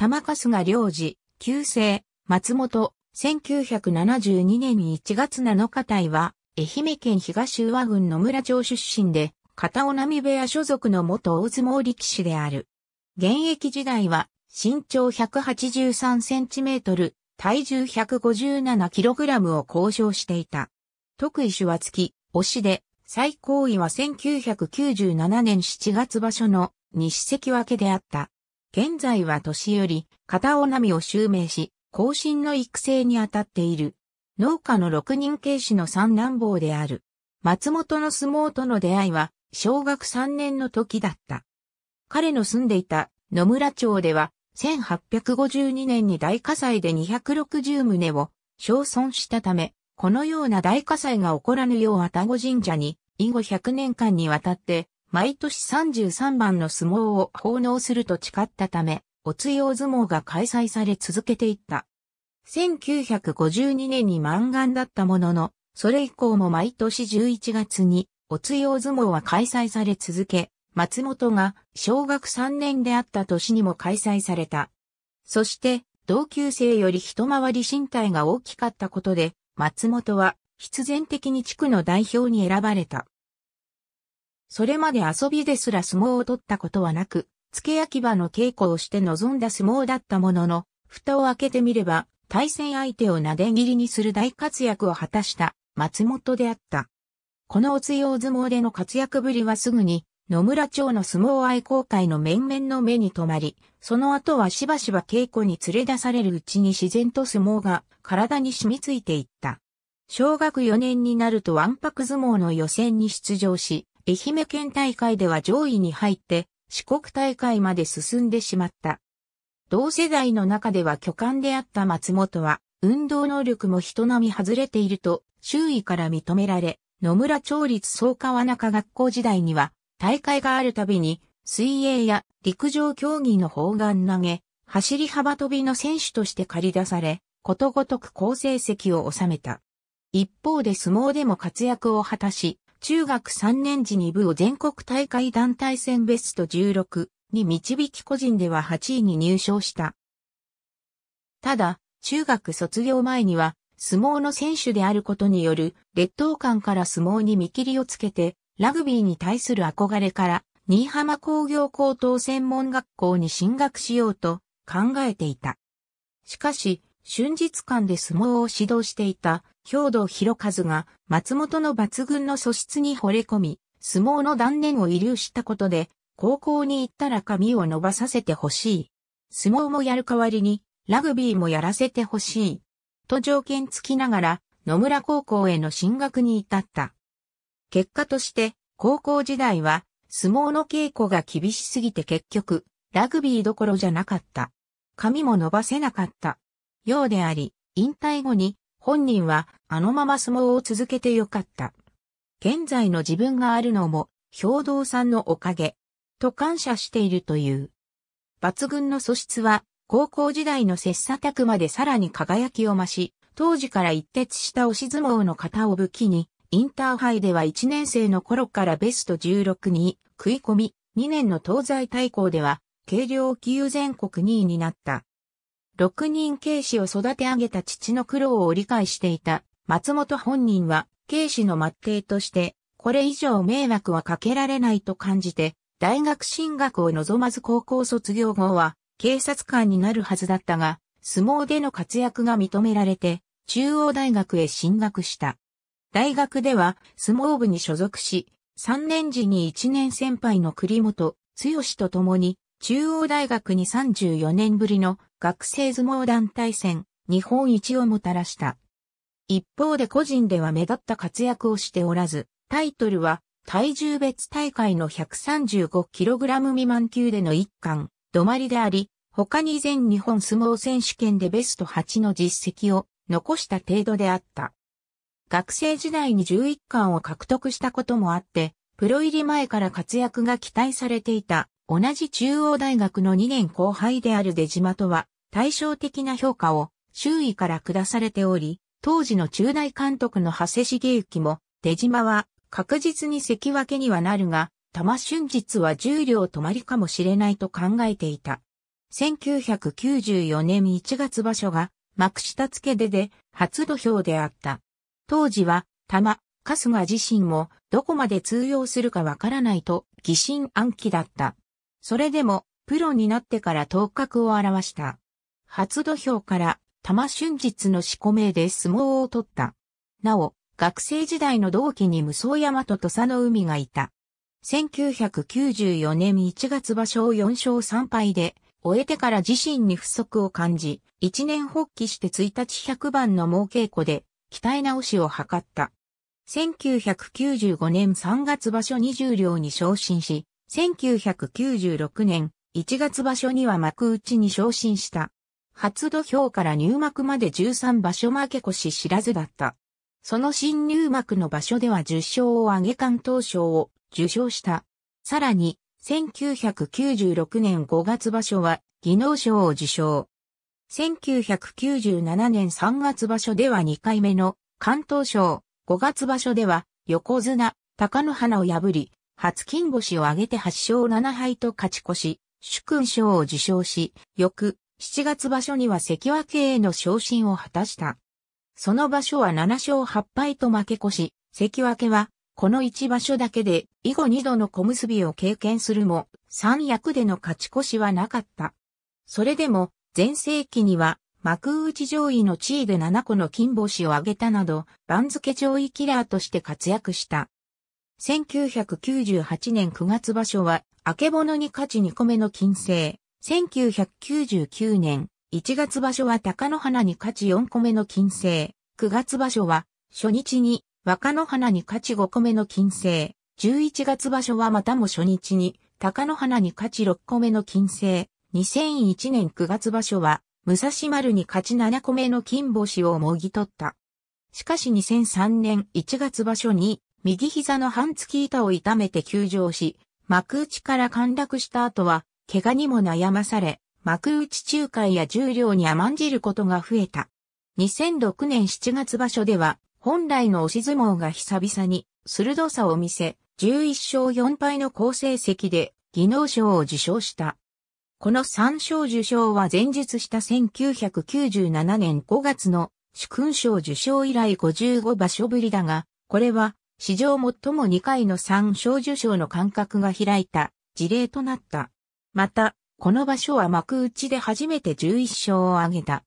玉春日良治、旧姓、松本、1972年1月7日隊は、愛媛県東上郡野村町出身で、片尾並部屋所属の元大相撲力士である。現役時代は、身長183センチメートル、体重157キログラムを交渉していた。特異種は月、推しで、最高位は1997年7月場所の西関脇であった。現在は年寄り、片尾波を襲名し、後進の育成に当たっている。農家の六人警視の三男坊である。松本の相撲との出会いは、小学三年の時だった。彼の住んでいた野村町では、1852年に大火災で260棟を焼損したため、このような大火災が起こらぬよう愛宕神社に、以後100年間にわたって毎年33番の相撲を奉納すると誓ったため、お通用相撲が開催され続けていった。1952年に満願だったものの、それ以降も毎年11月に、お通用相撲は開催され続け、松本が小学3年であった年にも開催された。そして、同級生より一回り身体が大きかったことで、松本は必然的に地区の代表に選ばれた。それまで遊びですら相撲を取ったことはなく、付け焼き場の稽古をして臨んだ相撲だったものの、蓋を開けてみれば、対戦相手を撫で切りにする大活躍を果たした松本であった。このお強相撲での活躍ぶりはすぐに野村町の相撲愛好会の面々の目に留まり、その後はしばしば稽古に連れ出されるうちに自然と相撲が体に染みついていった。小学4年になるとワンパク相撲の予選に出場し、愛媛県大会では上位に入って四国大会まで進んでしまった。同世代の中では巨漢であった松本は、運動能力も人並み外れていると、周囲から認められ、野村町立総川中学校時代には、大会があるたびに、水泳や陸上競技の砲丸投げ、走り幅跳びの選手として駆り出され、ことごとく好成績を収めた。一方で相撲でも活躍を果たし、中学3年時に部を全国大会団体戦ベスト16に導き個人では8位に入賞した。ただ、中学卒業前には、相撲の選手であることによる劣等感から相撲に見切りをつけて、ラグビーに対する憧れから、新居浜工業高等専門学校に進学しようと考えていた。しかし、春日間で相撲を指導していた兵道博和が松本の抜群の素質に惚れ込み、相撲の断念を遺留したことで、高校に行ったら髪を伸ばさせてほしい。相撲もやる代わりに、ラグビーもやらせてほしい。と条件付きながら、野村高校への進学に至った。結果として、高校時代は、相撲の稽古が厳しすぎて結局、ラグビーどころじゃなかった。髪も伸ばせなかった。ようであり、引退後に本人はあのまま相撲を続けてよかった。現在の自分があるのも兵道さんのおかげ、と感謝しているという。抜群の素質は高校時代の切磋琢磨でさらに輝きを増し、当時から一徹した押し相撲の型を武器に、インターハイでは1年生の頃からベスト16に食い込み、2年の東西対抗では軽量級全国2位になった。6人警視を育て上げた父の苦労を理解していた松本本人は、警視の末弟として、これ以上迷惑はかけられないと感じて、大学進学を望まず高校卒業後は、警察官になるはずだったが、相撲での活躍が認められて、中央大学へ進学した。大学では相撲部に所属し、3年時に1年先輩の栗本、剛と共に、中央大学に34年ぶりの学生相撲団体戦、日本一をもたらした。一方で個人では目立った活躍をしておらず、タイトルは体重別大会の 135kg 未満級での一冠、止まりであり、他に全日本相撲選手権でベスト8の実績を残した程度であった。学生時代に11巻を獲得したこともあって、プロ入り前から活躍が期待されていた同じ中央大学の2年後輩である出島とは対照的な評価を周囲から下されており、当時の中大監督の長谷重幸も、出島は確実に関脇にはなるが、玉春日は重量止まりかもしれないと考えていた。1994年1月場所が幕下付けでで初土俵であった。当時は玉、春日自身もどこまで通用するかわからないと疑心暗鬼だった。それでも、プロになってから頭角を現した。初土俵から、玉春日の四股名で相撲を取った。なお、学生時代の同期に無双山と土佐の海がいた。1994年1月場所を4勝3敗で、終えてから自身に不足を感じ、1年発起して1日100番の猛稽古で、鍛え直しを図った。1995年3月場所20両に昇進し、1996年1月場所には幕内に昇進した。初土俵から入幕まで13場所負け越し知らずだった。その新入幕の場所では10勝を挙げ関東賞を受賞した。さらに、1996年5月場所は技能賞を受賞。1997年3月場所では2回目の関東賞、5月場所では横綱、高野花を破り、初金星を挙げて8勝7敗と勝ち越し、主君賞を受賞し、翌7月場所には関脇への昇進を果たした。その場所は7勝8敗と負け越し、関脇は、この1場所だけで、以後2度の小結を経験するも、三役での勝ち越しはなかった。それでも、前世紀には、幕内上位の地位で7個の金星を挙げたなど、番付上位キラーとして活躍した。1998年9月場所は、明けぼのに勝ち2個目の金星。1999年1月場所は高野花に勝ち4個目の金星。9月場所は、初日に若野花に勝ち5個目の金星。11月場所はまたも初日に、高野花に勝ち6個目の金星。2001年9月場所は、武蔵丸に勝ち7個目の金星をもぎ取った。しかし2003年1月場所に、右膝の半月板を痛めて休場し、幕内から陥落した後は、怪我にも悩まされ、幕内仲介や重量に甘んじることが増えた。2006年7月場所では、本来の押し相撲が久々に、鋭さを見せ、11勝4敗の好成績で、技能賞を受賞した。この3勝受賞は前述した1997年5月の主勲賞受賞以来55場所ぶりだが、これは史上最も2回の三賞受賞の間隔が開いた事例となった。また、この場所は幕内で初めて11勝を挙げた。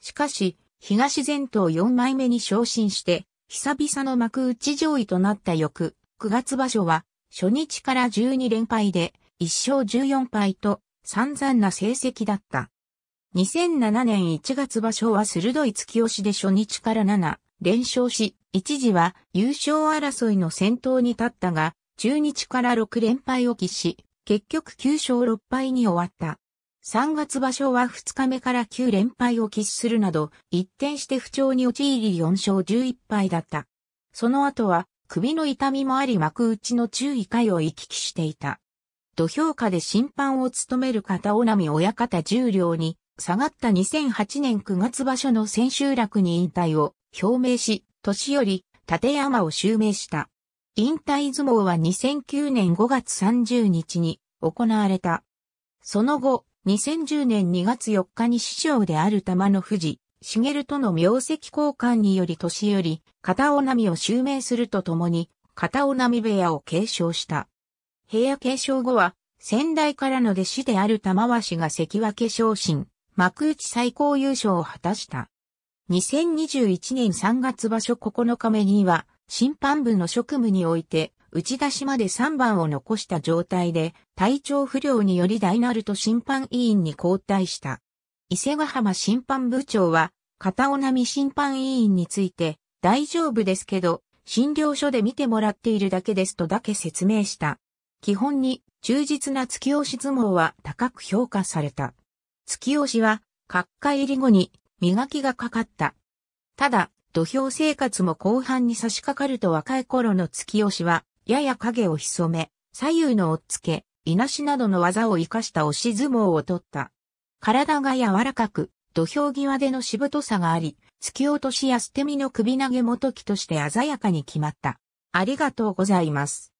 しかし、東前頭4枚目に昇進して、久々の幕内上位となった翌、9月場所は、初日から12連敗で、1勝14敗と、散々な成績だった。2007年1月場所は鋭い突き押しで初日から7、連勝し、一時は優勝争いの先頭に立ったが、中日から6連敗を喫し、結局9勝6敗に終わった。3月場所は2日目から9連敗を喫するなど、一転して不調に陥り4勝11敗だった。その後は、首の痛みもあり幕内の注意会を行き来していた。土俵下で審判を務める片尾波親方重量に下がった2008年9月場所の千秋楽に引退を表明し、年より立山を襲名した。引退相撲は2009年5月30日に行われた。その後、2010年2月4日に師匠である玉の富士、茂との名跡交換により年より片尾波を襲名するとともに、片尾波部屋を継承した。部屋継承後は、先代からの弟子である玉鷲が関脇昇進、幕内最高優勝を果たした。2021年3月場所9日目には、審判部の職務において、打ち出しまで3番を残した状態で、体調不良により大なると審判委員に交代した。伊勢ヶ浜審判部長は、片尾波審判委員について、大丈夫ですけど、診療所で見てもらっているだけですとだけ説明した。基本に忠実な突き押し相撲は高く評価された。突き押しは、角下入り後に磨きがかかった。ただ、土俵生活も後半に差し掛かると若い頃の月押しは、やや影を潜め、左右の押っつけ、いなしなどの技を活かした押し相撲を取った。体が柔らかく、土俵際でのしぶとさがあり、突き落としや捨て身の首投げ元きとして鮮やかに決まった。ありがとうございます。